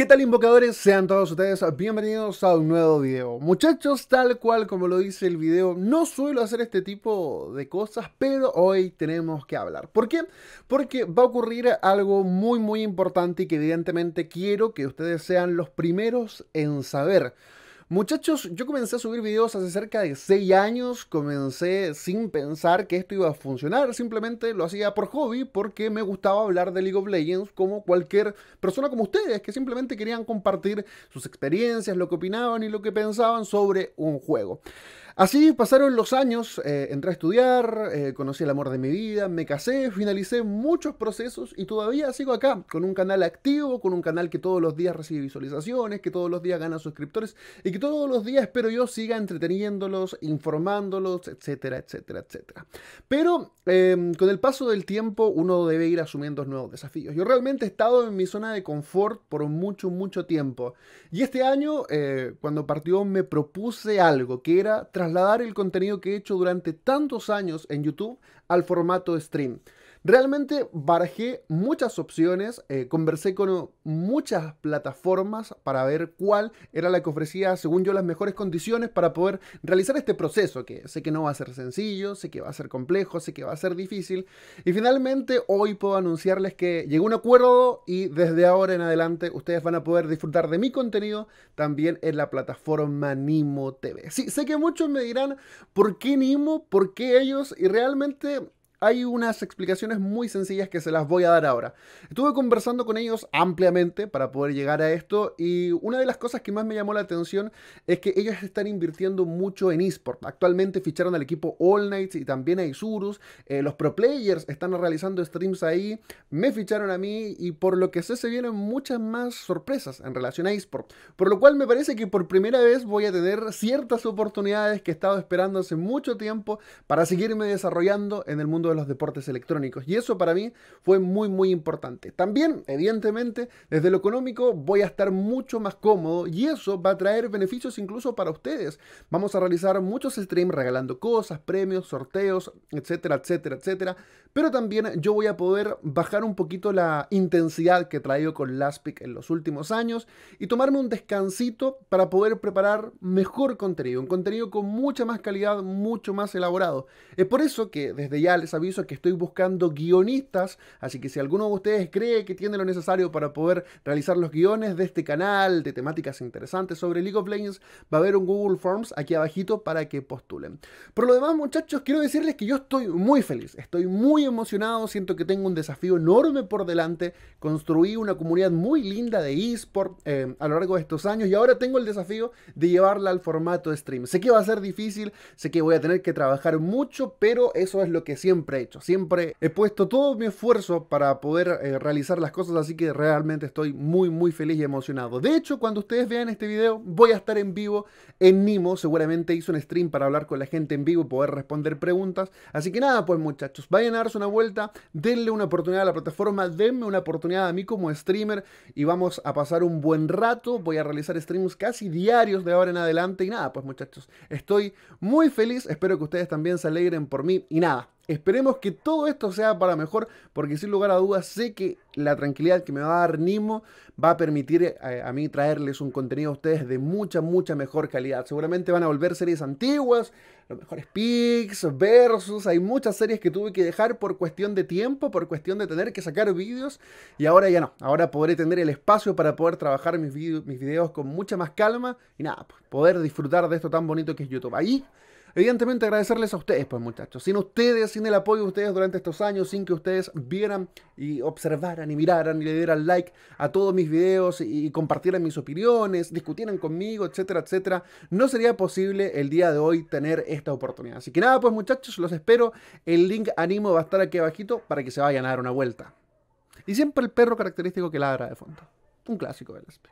¿Qué tal invocadores? Sean todos ustedes bienvenidos a un nuevo video. Muchachos, tal cual como lo dice el video, no suelo hacer este tipo de cosas, pero hoy tenemos que hablar. ¿Por qué? Porque va a ocurrir algo muy muy importante y que evidentemente quiero que ustedes sean los primeros en saber. Muchachos, yo comencé a subir videos hace cerca de 6 años, comencé sin pensar que esto iba a funcionar, simplemente lo hacía por hobby porque me gustaba hablar de League of Legends como cualquier persona como ustedes, que simplemente querían compartir sus experiencias, lo que opinaban y lo que pensaban sobre un juego. Así pasaron los años, eh, entré a estudiar, eh, conocí el amor de mi vida, me casé, finalicé muchos procesos y todavía sigo acá, con un canal activo, con un canal que todos los días recibe visualizaciones, que todos los días gana suscriptores y que todos los días espero yo siga entreteniéndolos, informándolos, etcétera, etcétera, etcétera. Pero em, con el paso del tiempo uno debe ir asumiendo nuevos desafíos. Yo realmente he estado en mi zona de confort por mucho, mucho tiempo y este año, eh, cuando partió, me propuse algo que era tras trasladar el contenido que he hecho durante tantos años en YouTube al formato stream. Realmente barajé muchas opciones, eh, conversé con muchas plataformas para ver cuál era la que ofrecía, según yo, las mejores condiciones para poder realizar este proceso, que sé que no va a ser sencillo, sé que va a ser complejo, sé que va a ser difícil. Y finalmente hoy puedo anunciarles que llegó un acuerdo y desde ahora en adelante ustedes van a poder disfrutar de mi contenido también en la plataforma Nimo TV. Sí, sé que muchos me dirán, ¿por qué Nimo? ¿Por qué ellos? Y realmente hay unas explicaciones muy sencillas que se las voy a dar ahora. Estuve conversando con ellos ampliamente para poder llegar a esto y una de las cosas que más me llamó la atención es que ellos están invirtiendo mucho en eSport. Actualmente ficharon al equipo All Knights y también a Isurus. Eh, los pro players están realizando streams ahí. Me ficharon a mí y por lo que sé se vienen muchas más sorpresas en relación a eSport. Por lo cual me parece que por primera vez voy a tener ciertas oportunidades que he estado esperando hace mucho tiempo para seguirme desarrollando en el mundo de los deportes electrónicos. Y eso para mí fue muy, muy importante. También, evidentemente, desde lo económico voy a estar mucho más cómodo y eso va a traer beneficios incluso para ustedes. Vamos a realizar muchos streams regalando cosas, premios, sorteos, etcétera, etcétera, etcétera. Pero también yo voy a poder bajar un poquito la intensidad que he traído con Laspic en los últimos años y tomarme un descansito para poder preparar mejor contenido, un contenido con mucha más calidad, mucho más elaborado. Es por eso que desde ya les aviso que estoy buscando guionistas, así que si alguno de ustedes cree que tiene lo necesario para poder realizar los guiones de este canal, de temáticas interesantes sobre League of Legends, va a haber un Google Forms aquí abajito para que postulen. Por lo demás, muchachos, quiero decirles que yo estoy muy feliz, estoy muy emocionado, siento que tengo un desafío enorme por delante, construí una comunidad muy linda de eSport eh, a lo largo de estos años y ahora tengo el desafío de llevarla al formato stream. Sé que va a ser difícil, sé que voy a tener que trabajar mucho, pero eso es lo que siempre he hecho. Siempre he puesto todo mi esfuerzo para poder eh, realizar las cosas, así que realmente estoy muy, muy feliz y emocionado. De hecho, cuando ustedes vean este video, voy a estar en vivo en Nimo. Seguramente hice un stream para hablar con la gente en vivo y poder responder preguntas. Así que nada, pues muchachos, vayan a darse una vuelta, denle una oportunidad a la plataforma, denme una oportunidad a mí como streamer y vamos a pasar un buen rato. Voy a realizar streams casi diarios de ahora en adelante y nada, pues muchachos, estoy muy feliz. Espero que ustedes también se alegren por mí y nada. Esperemos que todo esto sea para mejor, porque sin lugar a dudas sé que la tranquilidad que me va a dar Nimo va a permitir eh, a, mí traerles un contenido a ustedes de mucha, mucha mejor calidad. Seguramente van a volver series antiguas, los mejores pics versus, hay muchas series que tuve que dejar por cuestión de tiempo, por cuestión de tener que sacar vídeos, y ahora ya no, ahora podré tener el espacio para poder trabajar mis, vídeos mis videos con mucha más calma y nada, poder disfrutar de esto tan bonito que es YouTube. Ahí Evidentemente agradecerles a ustedes, pues muchachos. Sin ustedes, sin el apoyo de ustedes durante estos años, sin que ustedes vieran y observaran y miraran y le dieran like a todos mis videos y, compartieran mis opiniones, discutieran conmigo, etcétera, etcétera, no sería posible el día de hoy tener esta oportunidad. Así que nada, pues muchachos, los espero. El link animo va a estar aquí abajito para que se vayan a dar una vuelta. Y siempre el perro característico que ladra de fondo. Un clásico del aspecto.